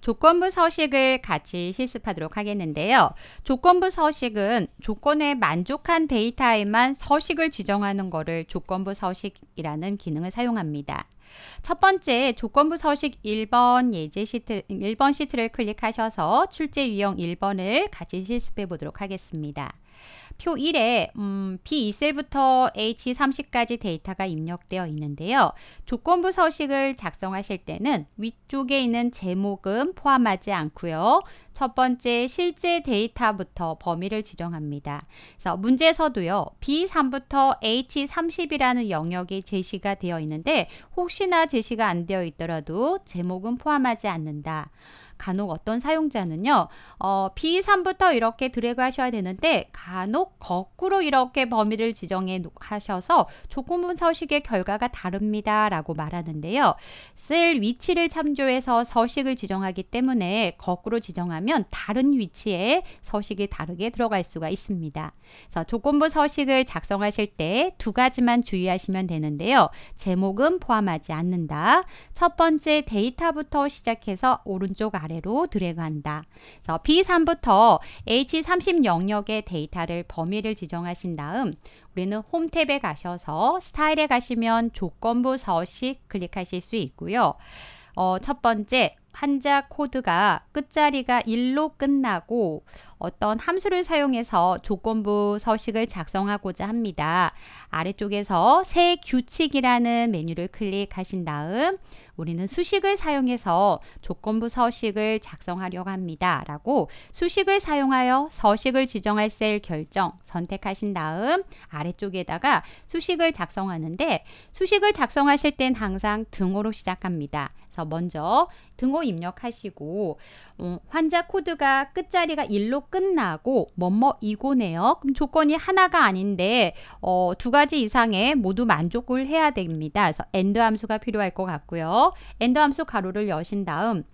조건부 서식을 같이 실습하도록 하겠는데요. 조건부 서식은 조건에 만족한 데이터에만 서식을 지정하는 것을 조건부 서식이라는 기능을 사용합니다. 첫 번째 조건부 서식 1번 예제 시트 1번 시트를 클릭하셔서 출제 유형 1번을 같이 실습해 보도록 하겠습니다. 표 1에 음, B2셀부터 H30까지 데이터가 입력되어 있는데요. 조건부 서식을 작성하실 때는 위쪽에 있는 제목은 포함하지 않고요. 첫 번째 실제 데이터부터 범위를 지정합니다. 그래서 문제에서도요. B3부터 H30이라는 영역이 제시가 되어 있는데 혹시나 제시가 안 되어 있더라도 제목은 포함하지 않는다. 간혹 어떤 사용자는요. 어, B3부터 이렇게 드래그 하셔야 되는데 간혹 거꾸로 이렇게 범위를 지정해 하셔서 조건은 서식의 결과가 다릅니다. 라고 말하는데요. 쓸 위치를 참조해서 서식을 지정하기 때문에 거꾸로 지정하면 다른 위치에 서식이 다르게 들어갈 수가 있습니다. 그래서 조건부 서식을 작성하실 때 두 가지만 주의하시면 되는데요. 제목은 포함하지 않는다. 첫 번째 데이터부터 시작해서 오른쪽 아래 아래로 드래그한다. 그래서 B3부터 H30 영역의 데이터를 범위를 지정하신 다음 우리는 홈 탭에 가셔서 스타일에 가시면 조건부 서식 클릭하실 수 있고요. 어, 첫 번째 한자 코드가 끝자리가 1로 끝나고 어떤 함수를 사용해서 조건부 서식을 작성하고자 합니다. 아래쪽에서 새 규칙이라는 메뉴를 클릭하신 다음 우리는 수식을 사용해서 조건부 서식을 작성하려고 합니다. 라고 수식을 사용하여 서식을 지정할 셀 결정 선택하신 다음 아래쪽에다가 수식을 작성하는데 수식을 작성하실 땐 항상 등호로 시작합니다. 그래서 먼저 등호 입력하시고 음, 환자 코드가 끝자리가 1로 끝나고 뭐뭐 이고네요. 그럼 조건이 하나가 아닌데 어, 두 가지 이상의 모두 만족을 해야 됩니다. 그래서 엔드 함수가 필요할 것 같고요. 엔더 함수 가로를 여신 다음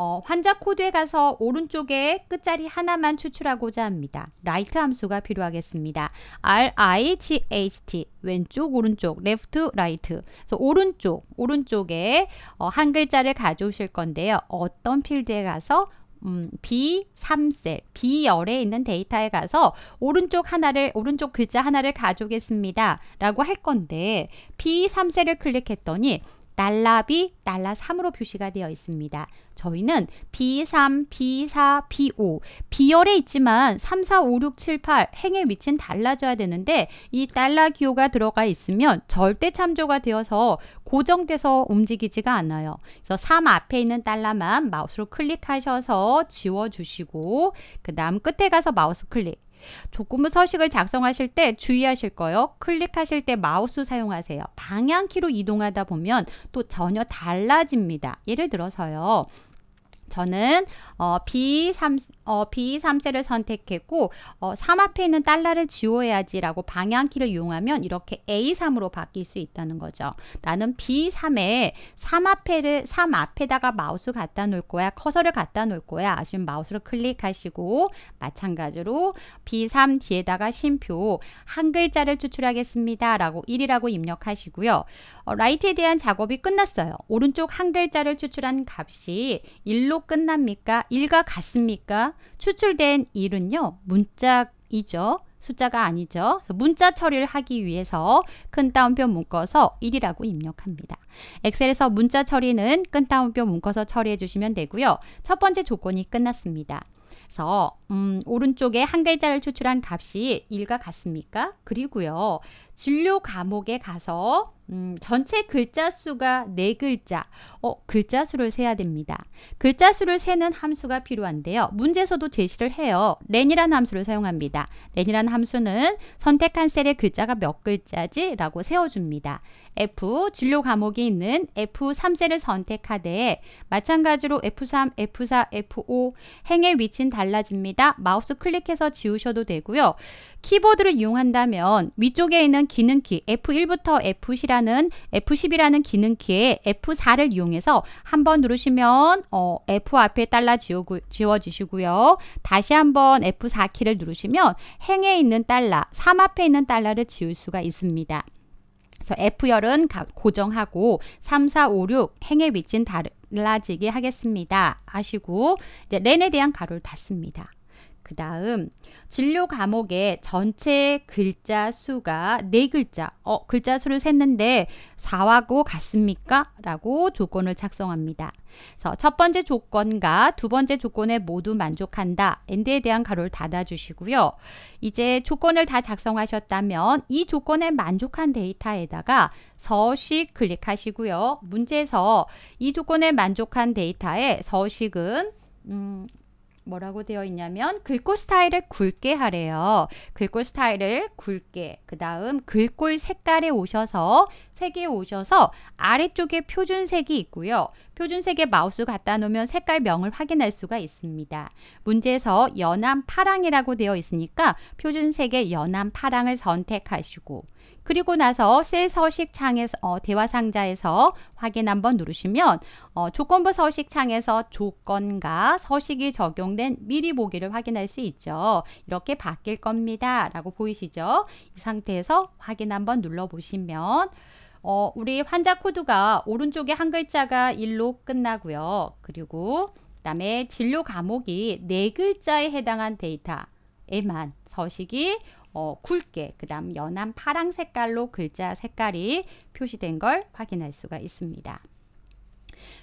어, 환자 코드에 가서 오른쪽에 끝자리 하나만 추출하고자 합니다. 라이트 함수가 필요하겠습니다. RIGHT 왼쪽 오른쪽 left r i 그래서 오른쪽 오른쪽에 어, 한 글자를 가져오실 건데요. 어떤 필드에 가서 음, B3셀, B열에 있는 데이터에 가서 오른쪽 하나를, 오른쪽 글자 하나를 가져오겠습니다. 라고 할 건데, B3셀을 클릭했더니 달라비, 달라 3으로 표시가 되어 있습니다. 저희는 B3, B4, B5 B열에 있지만 3, 4, 5, 6, 7, 8행에 미친 달라져야 되는데 이 달러 기호가 들어가 있으면 절대 참조가 되어서 고정돼서 움직이지가 않아요. 그래서 3 앞에 있는 달러만 마우스로 클릭하셔서 지워주시고 그 다음 끝에 가서 마우스 클릭 조건부 서식을 작성하실 때 주의하실 거요. 클릭하실 때 마우스 사용하세요. 방향키로 이동하다 보면 또 전혀 달라집니다. 예를 들어서요. 저는 어, B3, 어, B3세를 선택했고 어, 3 앞에 있는 달러를 지워야지라고 방향키를 이용하면 이렇게 A3으로 바뀔 수 있다는 거죠. 나는 B3에 3 앞에를 3 앞에다가 마우스 갖다 놓을 거야. 커서를 갖다 놓을 거야. 아시면 마우스를 클릭하시고 마찬가지로 B3 뒤에다가 심표 한 글자를 추출하겠습니다. 라고 1이라고 입력하시고요. 어, 라이트에 대한 작업이 끝났어요. 오른쪽 한 글자를 추출한 값이 1로 끝납니까? 일과 같습니까? 추출된 일은요. 문짝이죠. 숫자가 아니죠. 문자 처리를 하기 위해서 큰 따옴표 묶어서 1이라고 입력합니다. 엑셀에서 문자 처리는 큰 따옴표 묶어서 처리해 주시면 되고요. 첫 번째 조건이 끝났습니다. 그래서 음, 오른쪽에 한 글자를 추출한 값이 1과 같습니까? 그리고요. 진료 과목에 가서 음, 전체 글자 수가 네글자 어, 글자 수를 세야 됩니다. 글자 수를 세는 함수가 필요한데요. 문제에서도 제시를 해요. 렌이라는 함수를 사용합니다. 렌이라는 함수는 선택한 셀의 글자가 몇 글자지? 라고 세워줍니다. F 진료 과목이 있는 F3세를 선택하되 마찬가지로 F3, F4, F5 행의 위치는 달라집니다. 마우스 클릭해서 지우셔도 되고요. 키보드를 이용한다면 위쪽에 있는 기능키 F1부터 F10이라는 F10이라는 기능키에 F4를 이용해서 한번 누르시면 어, F 앞에 달라 지우고, 지워지시고요. 다시 한번 F4키를 누르시면 행에 있는 달라, 3 앞에 있는 달라를 지울 수가 있습니다. F열은 고정하고 3, 4, 5, 6 행의 위치는 달라지게 하겠습니다. 아시고 이제 렌에 대한 가로를 닫습니다. 그 다음 진료 과목의 전체 글자 수가 네 글자 어 글자 수를 셌는데 4하고 같습니까? 라고 조건을 작성합니다. 그래서 첫 번째 조건과 두 번째 조건에 모두 만족한다. 엔드에 대한 가로를 닫아주시고요. 이제 조건을 다 작성하셨다면 이 조건에 만족한 데이터에다가 서식 클릭하시고요. 문제에서 이 조건에 만족한 데이터에 서식은 음, 뭐라고 되어 있냐면 글꼴 스타일을 굵게 하래요. 글꼴 스타일을 굵게 그 다음 글꼴 색깔에 오셔서 색에 오셔서 아래쪽에 표준색이 있고요. 표준색에 마우스 갖다 놓으면 색깔명을 확인할 수가 있습니다. 문제에서 연한 파랑이라고 되어 있으니까 표준색의 연한 파랑을 선택하시고 그리고 나서 셀 서식 창에서 어, 대화 상자에서 확인 한번 누르시면 어, 조건부 서식 창에서 조건과 서식이 적용된 미리 보기를 확인할 수 있죠. 이렇게 바뀔 겁니다. 라고 보이시죠? 이 상태에서 확인 한번 눌러보시면 어, 우리 환자 코드가 오른쪽에 한 글자가 1로 끝나고요. 그리고 그다음에 진료 과목이 네 글자에 해당한 데이터에만 서식이 어, 굵게 그다음 연한 파랑 색깔로 글자 색깔이 표시된 걸 확인할 수가 있습니다.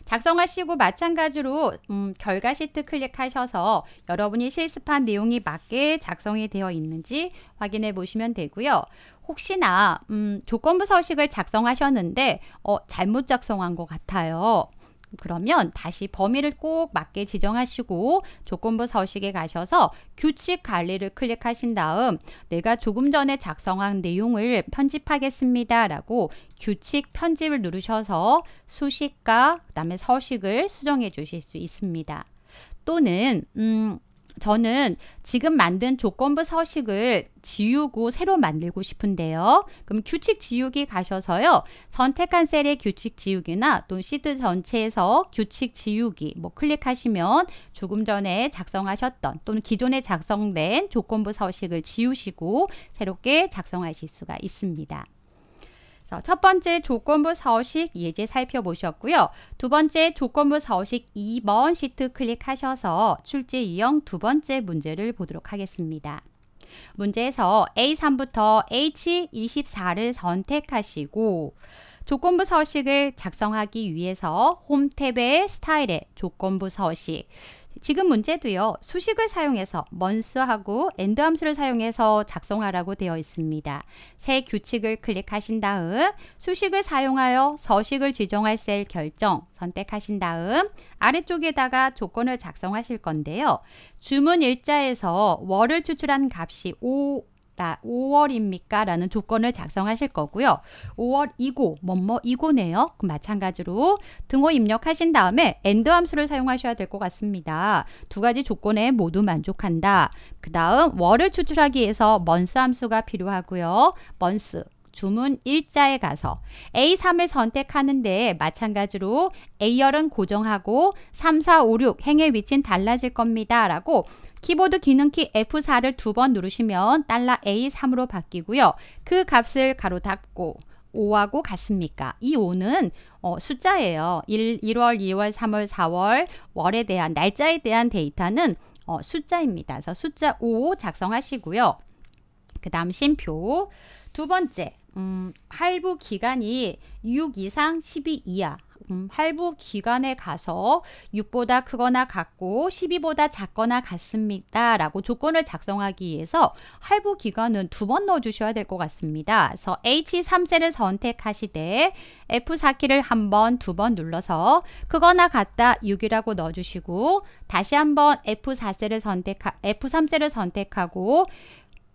작성하시고 마찬가지로 음, 결과 시트 클릭하셔서 여러분이 실습한 내용이 맞게 작성이 되어 있는지 확인해 보시면 되고요. 혹시나 음, 조건부 서식을 작성하셨는데 어, 잘못 작성한 것 같아요. 그러면 다시 범위를 꼭 맞게 지정하시고 조건부 서식에 가셔서 규칙 관리를 클릭하신 다음 내가 조금 전에 작성한 내용을 편집하겠습니다 라고 규칙 편집을 누르셔서 수식과 그 다음에 서식을 수정해 주실 수 있습니다. 또는 음, 저는 지금 만든 조건부 서식을 지우고 새로 만들고 싶은데요. 그럼 규칙 지우기 가셔서요. 선택한 셀의 규칙 지우기나 또 시드 전체에서 규칙 지우기 뭐 클릭하시면 조금 전에 작성하셨던 또는 기존에 작성된 조건부 서식을 지우시고 새롭게 작성하실 수가 있습니다. 첫 번째 조건부 서식 예제 살펴보셨고요. 두 번째 조건부 서식 2번 시트 클릭하셔서 출제 유형 두 번째 문제를 보도록 하겠습니다. 문제에서 A3부터 H24를 선택하시고 조건부 서식을 작성하기 위해서 홈 탭의 스타일에 조건부 서식 지금 문제도요. 수식을 사용해서 먼스하고 엔드 함수를 사용해서 작성하라고 되어 있습니다. 새 규칙을 클릭하신 다음 수식을 사용하여 서식을 지정할 셀 결정 선택하신 다음 아래쪽에다가 조건을 작성하실 건데요. 주문 일자에서 월을 추출한 값이 5, 나 5월입니까? 라는 조건을 작성하실 거고요. 5월 이고, 뭐뭐 이고네요. 그럼 마찬가지로 등호 입력하신 다음에 엔드 함수를 사용하셔야 될 것 같습니다. 두 가지 조건에 모두 만족한다. 그 다음 월을 추출하기 위해서 먼스 함수가 필요하고요. 먼스 주문 일자에 가서 A3을 선택하는데 마찬가지로 A열은 고정하고 3, 4, 5, 6 행의 위치는 달라질 겁니다. 라고 키보드 기능키 F4를 두 번 누르시면 달러 $A3으로 바뀌고요. 그 값을 가로 닫고 5하고 같습니까? 이 5는 어, 숫자예요. 1, 1월, 2월, 3월, 4월 월에 대한 날짜에 대한 데이터는 어, 숫자입니다. 그래서 숫자 5 작성하시고요. 그 다음 심표 두 번째 음, 할부 기간이 6 이상 12 이하 음, 할부 기간에 가서 6보다 크거나 같고 12보다 작거나 같습니다. 라고 조건을 작성하기 위해서 할부 기간은 두 번 넣어 주셔야 될 것 같습니다. 그래서 H3셀을 선택하시되 F4키를 한 번, 두 번 눌러서 크거나 같다 6이라고 넣어 주시고 다시 한번 F4셀을 선택 F3셀을 선택하고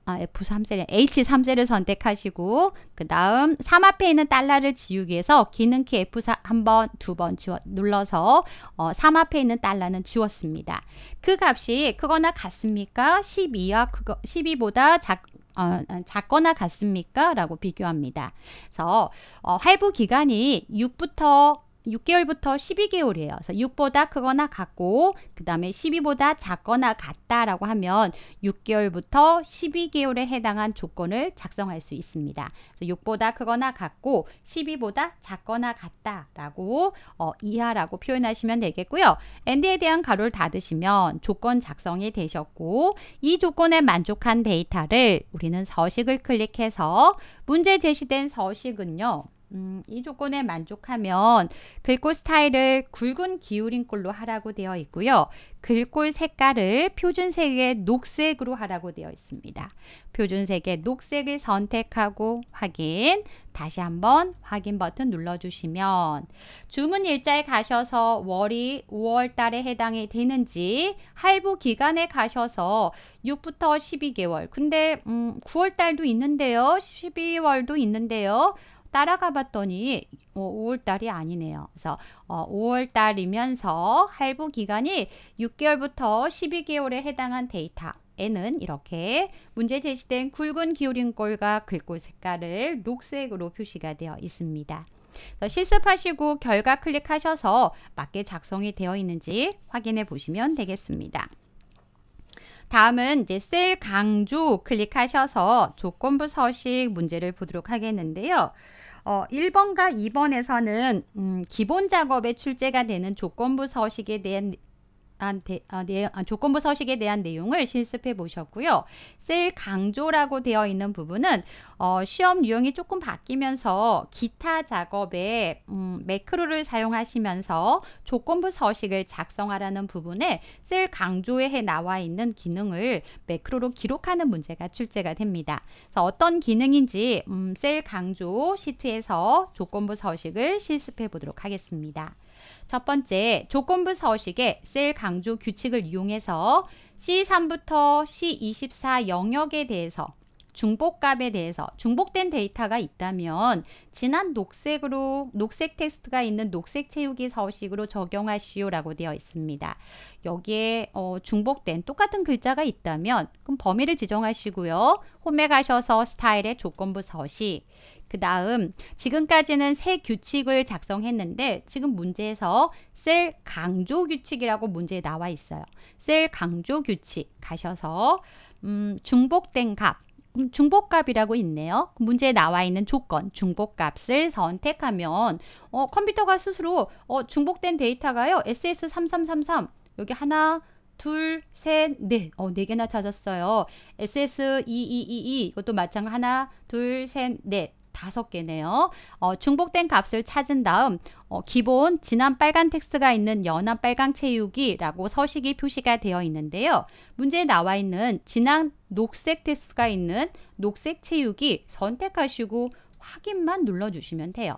아, F3셀이 H3셀을 선택하시고 그 다음 3 앞에 있는 달러를 지우기 위해서 기능키 F4 한번 두 번 눌러서 어, 3 앞에 있는 달러는 지웠습니다. 그 값이 크거나 같습니까? 12와 크거, 12보다 작, 어, 어, 작거나 같습니까? 라고 비교합니다. 그래서 어, 할부 기간이 6부터 6개월부터 12개월이에요. 그래서 6보다 크거나 같고 그 다음에 12보다 작거나 같다라고 하면 6개월부터 12개월에 해당한 조건을 작성할 수 있습니다. 그래서 6보다 크거나 같고 12보다 작거나 같다라고 어, 이하라고 표현하시면 되겠고요. AND에 대한 가로를 닫으시면 조건 작성이 되셨고 이 조건에 만족한 데이터를 우리는 서식을 클릭해서 문제 제시된 서식은요. 음, 이 조건에 만족하면 글꼴 스타일을 굵은 기울인 꼴로 하라고 되어 있고요. 글꼴 색깔을 표준색의 녹색으로 하라고 되어 있습니다. 표준색의 녹색을 선택하고 확인, 다시 한번 확인 버튼 눌러주시면 주문 일자에 가셔서 월이 5월달에 해당이 되는지 할부 기간에 가셔서 6부터 12개월 근데 음, 9월달도 있는데요. 12월도 있는데요. 따라가 봤더니 5월달이 어, 아니네요. 그래서 5월달이면서 어, 할부 기간이 6개월부터 12개월에 해당한 데이터 에는 이렇게 문제 제시된 굵은 기울임골과 글꼴 색깔을 녹색으로 표시가 되어 있습니다. 실습하시고 결과 클릭하셔서 맞게 작성이 되어 있는지 확인해 보시면 되겠습니다. 다음은 이제 셀 강조 클릭하셔서 조건부 서식 문제를 보도록 하겠는데요. 어, 1번과 2번에서는 음, 기본 작업에 출제가 되는 조건부 서식에 대한 아, 네, 아, 네, 아, 조건부 서식에 대한 내용을 실습해 보셨고요. 셀 강조라고 되어 있는 부분은 어, 시험 유형이 조금 바뀌면서 기타 작업에 음, 매크로를 사용하시면서 조건부 서식을 작성하라는 부분에 셀 강조에 해 나와 있는 기능을 매크로로 기록하는 문제가 출제가 됩니다. 그래서 어떤 기능인지 음, 셀 강조 시트에서 조건부 서식을 실습해 보도록 하겠습니다. 첫 번째, 조건부 서식의 셀 강조 규칙을 이용해서 C3부터 C24 영역에 대해서 중복값에 대해서 중복된 데이터가 있다면 진한 녹색으로 녹색 텍스트가 있는 녹색 채우기 서식으로 적용하시오 라고 되어 있습니다. 여기에 어, 중복된 똑같은 글자가 있다면 그럼 범위를 지정하시고요. 홈에 가셔서 스타일의 조건부 서식 그 다음 지금까지는 새 규칙을 작성했는데 지금 문제에서 셀 강조 규칙이라고 문제에 나와 있어요. 셀 강조 규칙 가셔서 음, 중복된 값 음, 중복값이라고 있네요. 그 문제에 나와 있는 조건, 중복값을 선택하면 어, 컴퓨터가 스스로 어, 중복된 데이터가요. SS3333 여기 하나, 둘, 셋, 넷. 네. 어, 네 개나 찾았어요. SS2222 이것도 마찬가지 하나, 둘, 셋, 넷. 다섯 개네요. 어, 중복된 값을 찾은 다음 어, 기본 진한 빨간 텍스트가 있는 연한 빨강 채우기라고 서식이 표시가 되어 있는데요. 문제에 나와 있는 진한 녹색 텍스트가 있는 녹색 채우기 선택하시고 확인만 눌러주시면 돼요.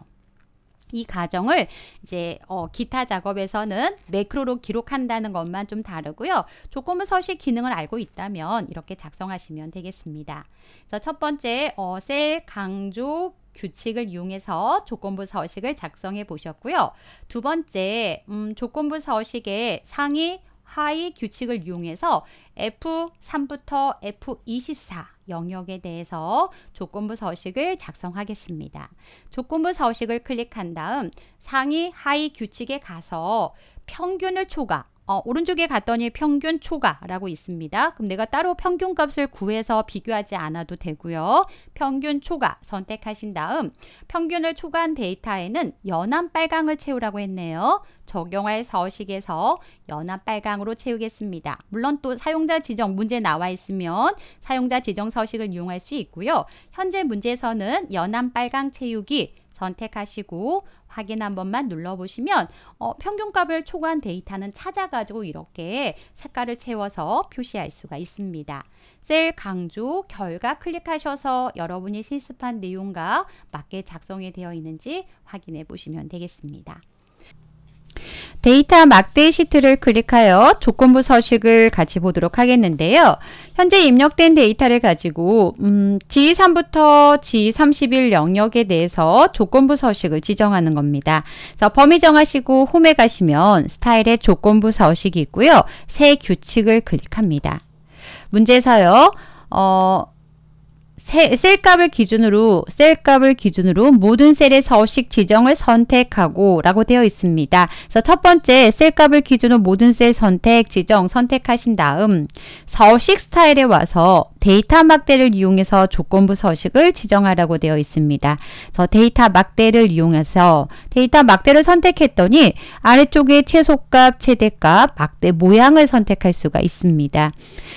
이 과정을 이제 어, 기타 작업에서는 매크로로 기록한다는 것만 좀 다르고요. 조건부 서식 기능을 알고 있다면 이렇게 작성하시면 되겠습니다. 그래서 첫 번째 어, 셀 강조 규칙을 이용해서 조건부 서식을 작성해 보셨고요. 두 번째 음, 조건부 서식의 상위 하위 규칙을 이용해서 F3부터 F24 영역에 대해서 조건부 서식을 작성하겠습니다. 조건부 서식을 클릭한 다음 상위 하위 규칙에 가서 평균을 초과 어, 오른쪽에 갔더니 평균 초과라고 있습니다. 그럼 내가 따로 평균 값을 구해서 비교하지 않아도 되고요. 평균 초과 선택하신 다음 평균을 초과한 데이터에는 연한 빨강을 채우라고 했네요. 적용할 서식에서 연한 빨강으로 채우겠습니다. 물론 또 사용자 지정 문제 나와 있으면 사용자 지정 서식을 이용할 수 있고요. 현재 문제에서는 연한 빨강 채우기 선택하시고 확인 한 번만 눌러보시면 어, 평균값을 초과한 데이터는 찾아가지고 이렇게 색깔을 채워서 표시할 수가 있습니다. 셀 강조 결과 클릭하셔서 여러분이 실습한 내용과 맞게 작성이 되어 있는지 확인해 보시면 되겠습니다. 데이터 막대 시트를 클릭하여 조건부 서식을 같이 보도록 하겠는데요. 현재 입력된 데이터를 가지고 음, G3부터 G31 영역에 대해서 조건부 서식을 지정하는 겁니다. 그래서 범위 정하시고 홈에 가시면 스타일의 조건부 서식이 있고요. 새 규칙을 클릭합니다. 문제에서요. 어, 셀, 값을 기준으로 셀값을 기준으로 모든 셀의 서식 지정을 선택하고 라고 되어 있습니다. 그래서 첫 번째 셀값을 기준으로 모든 셀 선택 지정 선택하신 다음 서식 스타일에 와서 데이터 막대를 이용해서 조건부 서식을 지정하라고 되어 있습니다. 그래서 데이터 막대를 이용해서 데이터 막대를 선택했더니 아래쪽에 최소값, 최대값, 막대 모양을 선택할 수가 있습니다.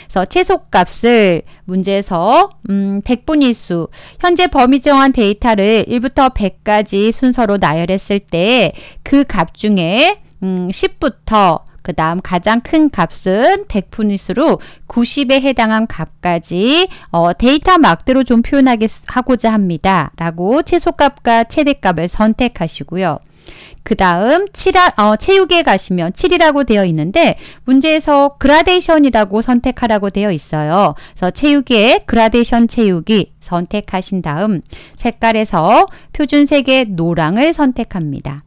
그래서 최소값을 문제에서 음, 1분의 수, 현재 범위 정한 데이터를 1부터 100까지 순서로 나열했을 때 그 값 중에 음, 10부터 그 다음 가장 큰 값은 100분위수로 90에 해당한 값까지 어, 데이터 막대로 좀 표현하게 하고자 합니다. 라고 최소값과 최대값을 선택하시고요. 그 다음 어, 체육에 가시면 7이라고 되어 있는데 문제에서 그라데이션이라고 선택하라고 되어 있어요. 그래서 체육에 그라데이션 체육이 선택하신 다음 색깔에서 표준색의 노랑을 선택합니다.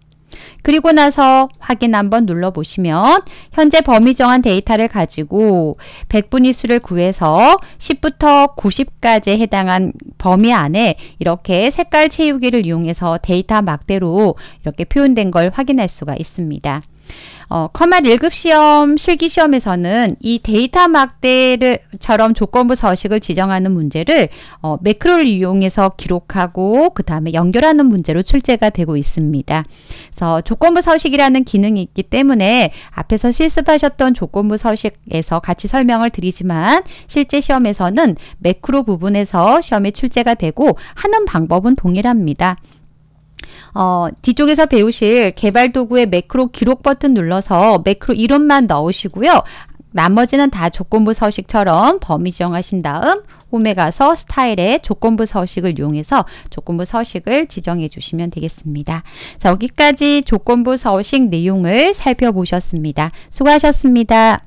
그리고 나서 확인 한번 눌러보시면 현재 범위 정한 데이터를 가지고 백분위 수를 구해서 10부터 90까지 해당한 범위 안에 이렇게 색깔 채우기를 이용해서 데이터 막대로 이렇게 표현된 걸 확인할 수가 있습니다. 어, 커말 1급 시험, 실기 시험에서는 이 데이터 막대를처럼 조건부 서식을 지정하는 문제를 어, 매크로를 이용해서 기록하고 그 다음에 연결하는 문제로 출제가 되고 있습니다. 그래서 조건부 서식이라는 기능이 있기 때문에 앞에서 실습하셨던 조건부 서식에서 같이 설명을 드리지만 실제 시험에서는 매크로 부분에서 시험에 출제가 되고 하는 방법은 동일합니다. 어, 뒤쪽에서 배우실 개발 도구의 매크로 기록 버튼 눌러서 매크로 이름만 넣으시고요. 나머지는 다 조건부 서식처럼 범위 지정하신 다음 홈에 가서 스타일의 조건부 서식을 이용해서 조건부 서식을 지정해 주시면 되겠습니다. 자, 여기까지 조건부 서식 내용을 살펴보셨습니다. 수고하셨습니다.